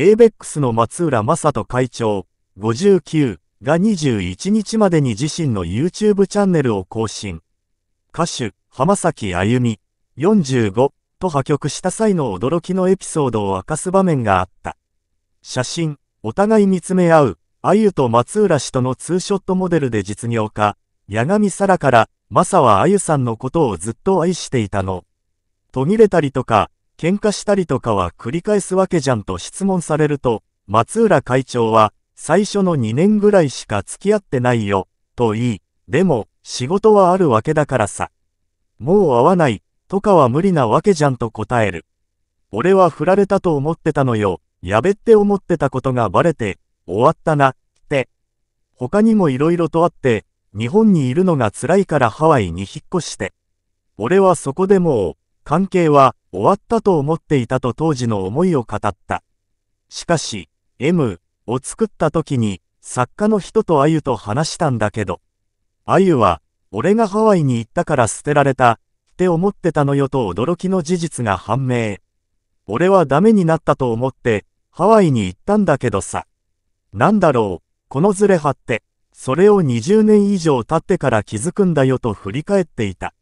ABEX の松浦正人会長59が21日までに自身の YouTube チャンネルを更新。歌手、浜崎あゆみ45と破局した際の驚きのエピソードを明かす場面があった。写真、お互い見つめ合う、あゆと松浦氏とのツーショットモデルで実業家、八神沙羅から、マサはあゆさんのことをずっと愛していたの。途切れたりとか、喧嘩したりとかは繰り返すわけじゃんと質問されると、松浦会長は、最初の2年ぐらいしか付き合ってないよ、と言い、でも、仕事はあるわけだからさ。もう会わない、とかは無理なわけじゃんと答える。俺は振られたと思ってたのよ、やべって思ってたことがバレて、終わったな、って。他にも色々とあって、日本にいるのが辛いからハワイに引っ越して。俺はそこでもう、関係は、終わったと思っていたと当時の思いを語った。しかし、M を作った時に、作家の人とアユと話したんだけど、アユは、俺がハワイに行ったから捨てられた、って思ってたのよと驚きの事実が判明。俺はダメになったと思って、ハワイに行ったんだけどさ。なんだろう、このズレ張って、それを20年以上経ってから気づくんだよと振り返っていた。